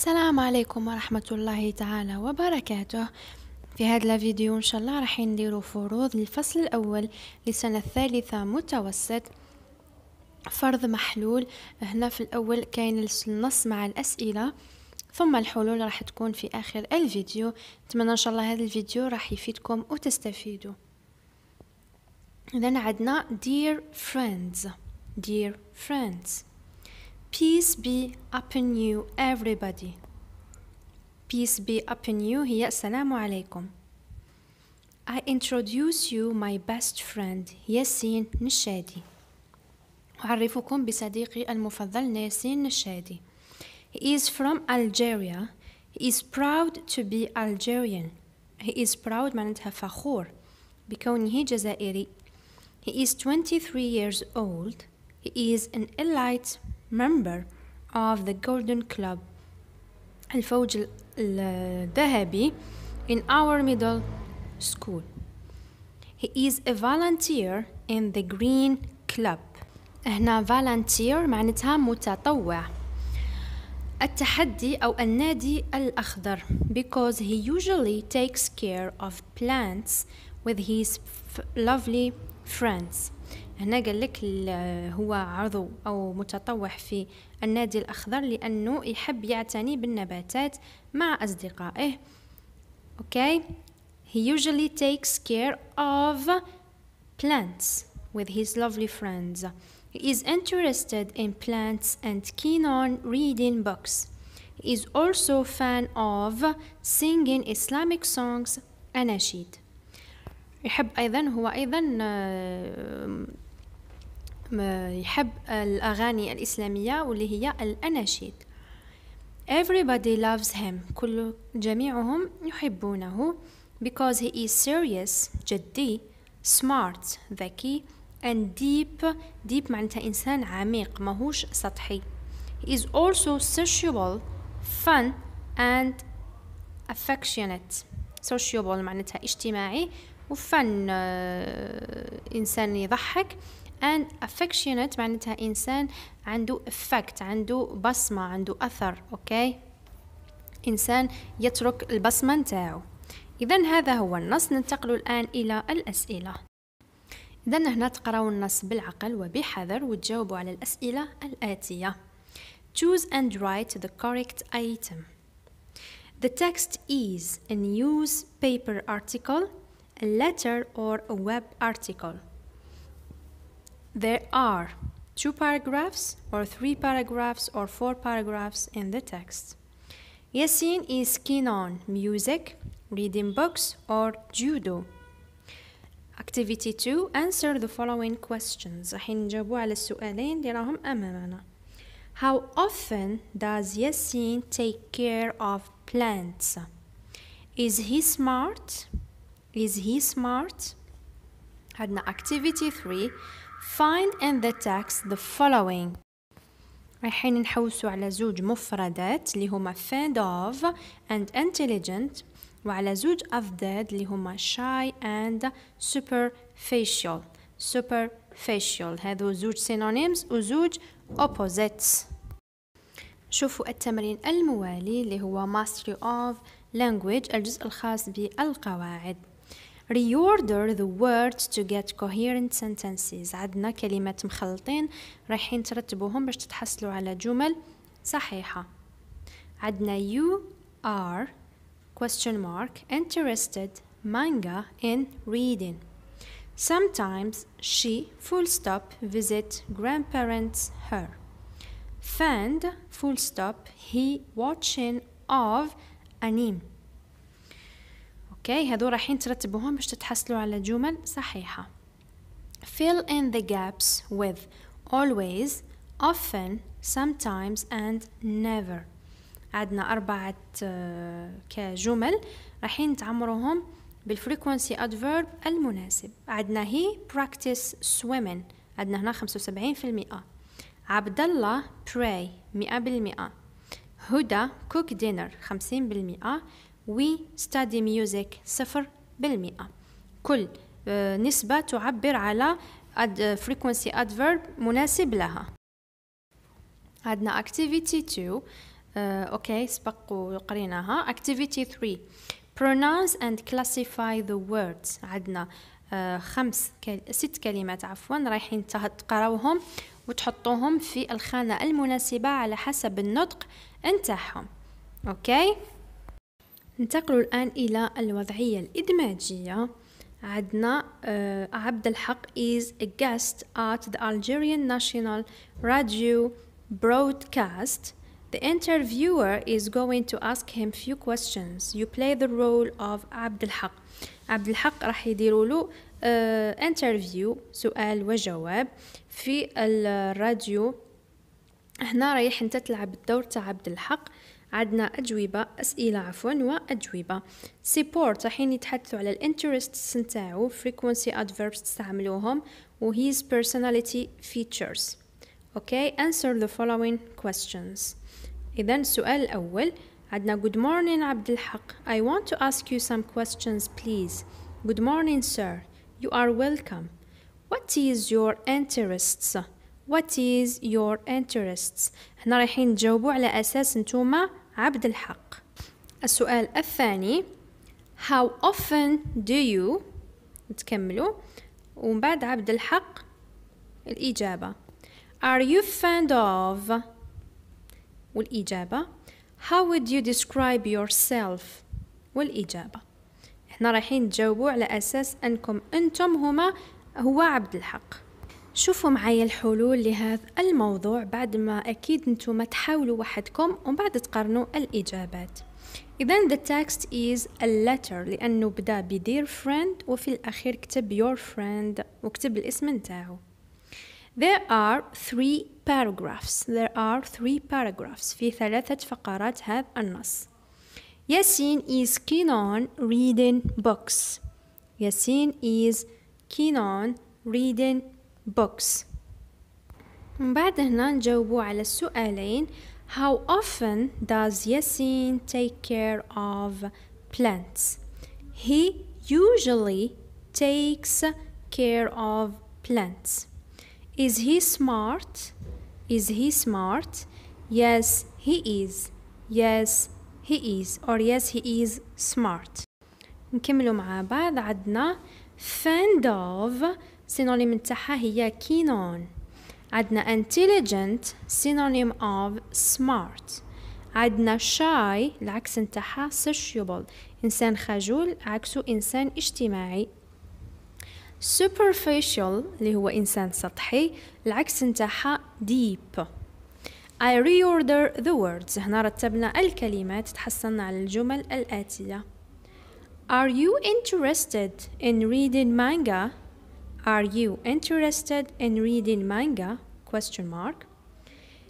السلام عليكم ورحمة الله تعالى وبركاته في هذا الفيديو إن شاء الله راح نديرو فروض للفصل الأول لسنة الثالثة متوسط فرض محلول هنا في الأول كاين النص مع الأسئلة ثم الحلول راح تكون في آخر الفيديو نتمنى إن شاء الله هذا الفيديو راح يفيدكم وتستفيدوا إذا عندنا dear friends dear friends Peace be upon you, everybody. Peace be upon you, هي السلام عليكم. I introduce you my best friend ياسين نشادي. أعرفكم بصديقي المفضل ياسين نشادي. He is from Algeria. He is proud to be Algerian. He is proud معناتها فخور بكونه جزائري. He is 23 years old. He is an elite member of the Golden Club الفوج الذهبي in our middle school. He is a volunteer in the Green Club. هنا volunteer معناتها متطوع. التحدي أو النادي الأخضر because he usually takes care of plants with his lovely friends. هنا قال لك هو عضو أو متطوح في النادي الأخضر لأنه يحب يعتني بالنباتات مع أصدقائه okay he usually takes care of plants with his lovely friends he is interested in plants and keen on reading books he is also fan of singing Islamic songs أناشيد يحب أيضا هو أيضا يحب الأغاني الإسلامية واللي هي الأناشيد Everybody loves him كل جميعهم يحبونه because he is serious جدي smart ذكي and deep deep معناتها إنسان عميق ماهوش سطحي he is also sociable fun and affectionate sociable معناتها اجتماعي وفن آه، إنسان يضحك and affectionate معناتها انسان عنده effect عنده بصمه عنده اثر اوكي انسان يترك البصمه نتاعو اذا هذا هو النص ننتقل الان الى الاسئله اذا هنا تقراو النص بالعقل وبحذر وتجاوبوا على الاسئله الاتيه choose and write the correct item The text is a newspaper article, a letter or a web article. There are two paragraphs, or three paragraphs, or four paragraphs in the text. Yasin is keen on music, reading books, or judo. Activity 2 Answer the following questions How often does Yasin take care of plants? Is he smart? Is he smart? عندنا activity 3 Find in the text the following رايحين نحوسوا على زوج مفردات اللي هما fond of and intelligent وعلى زوج أضداد اللي هما shy and superficial superficial هذو زوج synonyms وزوج opposites شوفوا التمرين الموالي اللي هو mastery of language الجزء الخاص بالقواعد reorder the words to get coherent sentences عندنا كلمات مخلطين رايحين ترتبوهم باش تتحصلوا على جمل صحيحة عندنا you are question mark interested manga in reading Sometimes she, full stop, visit grandparents her. Fand, full stop, he watching of anime. اوكي هذو رايحين ترتبوهم باش تتحصلوا على جمل صحيحه fill in the gaps with always often sometimes and never عندنا أربعة آه، كجمل رايحين تعمروهم بالفريكونسي أدفيرب المناسب عندنا هي practice swimming عندنا هنا خمسة وسبعين في المئة عبد الله pray مئة بالمئة هدى cook dinner خمسين بالمئة وستادي ميوزك صفر بالمئة كل آه، نسبة تعبر على آه، frequency adverb مناسب لها عندنا activity 2 اوكي آه، سبق وقريناها activity 3 pronounce and classify the words عندنا خمس ست كلمات عفوا رايحين تقراوهم وتحطوهم في الخانة المناسبة على حسب النطق نتاعهم اوكي ننتقل الآن إلى الوضعية الإدماجية عندنا آه، عبد الحق is a guest at the Algerian National Radio broadcast. The interviewer is going to ask him few questions. You play the role of عبد الحق. عبد الحق راح يديروا له آه، interview سؤال وجواب في الراديو هنا رايح انت تلعب الدور تاع عبد الحق عندنا أجوبة أسئلة عفوا وأجوبة support رايحين يتحدثوا على الانترستس نتاعو frequency adverbs تستعملوهم و his personality features okay answer the following questions إذا السؤال الأول عندنا good morning عبد الحق I want to ask you some questions please good morning sir you are welcome what is your interests what is your interests هنا رايحين تجاوبوا على اساس نتوما عبد الحق السؤال الثاني how often do you نتكملوا ومن بعد عبد الحق الإجابة are you fond of والإجابة how would you describe yourself والإجابة احنا رايحين تجاوبوا على أساس أنكم أنتم هما هو عبد الحق شوفوا معايا الحلول لهذا الموضوع بعد ما أكيد أنتم تحاولوا وحدكم وبعد تقارنوا الإجابات إذا the text is a letter لأنه بدا ب dear friend وفي الأخير كتب your friend وكتب الاسم نتاعه There are three paragraphs There are three paragraphs في ثلاثة فقرات هذا النص ياسين is keen on reading books ياسين is keen on reading books من بعد هنا نجاوبوا على السؤالين how often does Yasin take care of plants he usually takes care of plants is he smart is he smart yes he is yes he is or yes he is smart نكملوا مع بعض عندنا fend of سينونيم تاعها هي كينون عندنا intelligent synonym of smart عندنا shy العكس نتاعها sociable إنسان خجول عكسه إنسان اجتماعي superficial اللي هو إنسان سطحي العكس نتاعها deep I reorder the words هنا رتبنا الكلمات تحصلنا على الجمل الآتية Are you interested in reading manga? Are you interested in reading manga? question mark.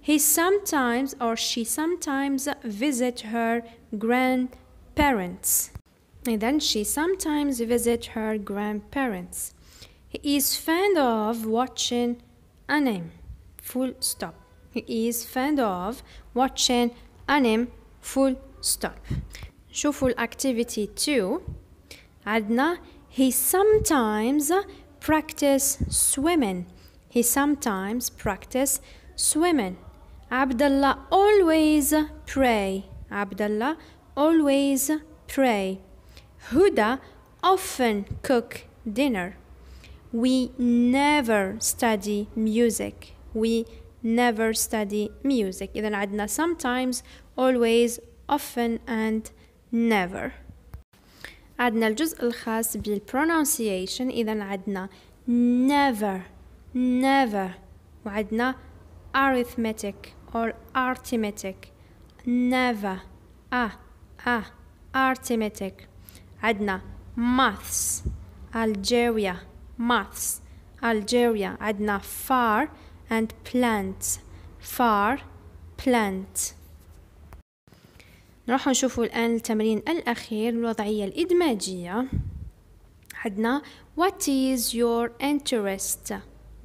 He sometimes or she sometimes visit her grandparents. And then she sometimes visit her grandparents. He is fond of watching anime. Full stop. He is fond of watching anime. Full stop. Shuful activity 2 Adna. he sometimes practice swimming. He sometimes practice swimming. Abdullah always pray. Abdullah always pray. Huda often cook dinner. We never study music. We never study music. إذا عندنا sometimes, always, often and never. عندنا الجزء الخاص بالبرونونسيشن اذا عندنا never never وعندنا arithmetic or arithmetic never a a arithmetic عندنا maths Algeria maths Algeria عندنا far and plant far plant نروحو نشوفو الآن التمرين الأخير الوضعية الإدماجية عندنا What is your interest?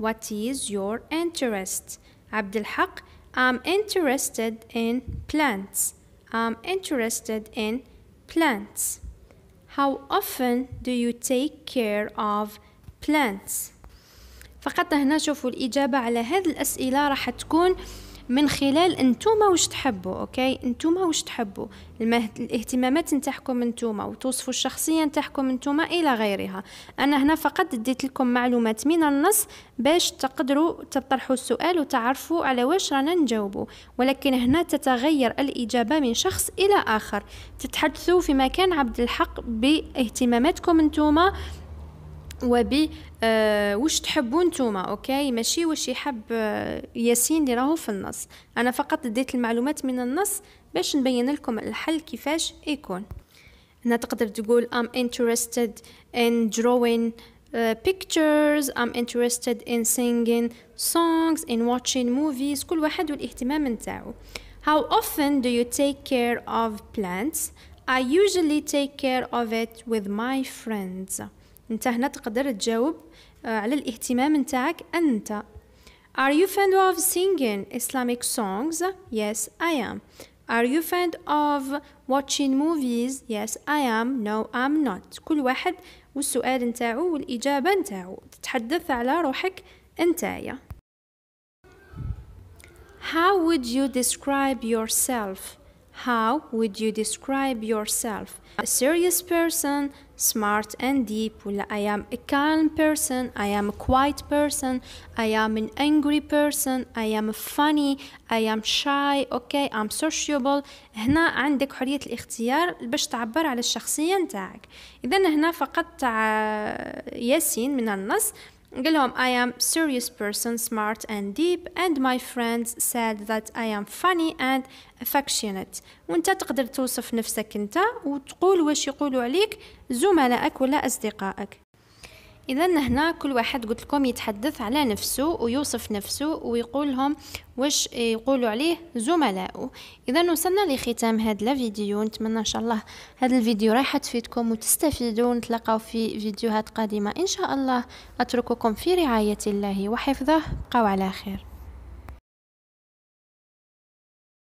What is your interest? عبد الحق I'm interested in plants. I'm interested in plants. How often do you take care of plants? فقط هنا شوفوا الإجابة على هذه الأسئلة راح تكون من خلال انتوما واش تحبوا اوكي انتوما واش تحبوا الاهتمامات نتاعكم انتوما وتوصفوا الشخصيه نتاعكم انتوما الى غيرها انا هنا فقط ديت لكم معلومات من النص باش تقدروا تطرحوا السؤال وتعرفوا على واش رانا نجاوبوا ولكن هنا تتغير الاجابه من شخص الى اخر تتحدثوا في مكان عبد الحق باهتماماتكم انتوما وب وش تحبوا نتوما اوكي ماشي واش يحب ياسين اللي راهو في النص انا فقط ديت المعلومات من النص باش نبين لكم الحل كيفاش يكون هنا تقدر تقول I'm interested in drawing uh, pictures I'm interested in singing songs in watching movies كل واحد والاهتمام نتاعو How often do you take care of plants? I usually take care of it with my friends. انت هنا تقدر تجاوب على الاهتمام نتاعك انت Are you fond of singing Islamic songs? Yes, I am. Are you fond of watching movies? Yes, I am. No, I'm not. كل واحد والسؤال نتاعو والإجابة نتاعو تتحدث على روحك نتايا How would you describe yourself? How would you describe yourself? A serious person, smart and deep ولا I am a calm person I am a quiet person I am an angry person I am funny I am shy okay I'm sociable هنا عندك حرية الاختيار باش تعبر على الشخصية نتاعك إذا هنا فقط تاع ياسين من النص قال لهم I am serious person smart and deep and my friends said that I am funny and affectionate وانت تقدر توصف نفسك انت وتقول واش يقولوا عليك زملائك ولا اصدقائك اذا هنا كل واحد قلت لكم يتحدث على نفسه ويوصف نفسه ويقولهم واش يقولوا عليه زملائه اذا وصلنا لختام هذا الفيديو نتمنى ان شاء الله هذا الفيديو رايحه تفيدكم وتستفيدوا نتلاقاو في فيديوهات قادمه ان شاء الله اترككم في رعايه الله وحفظه بقاو على خير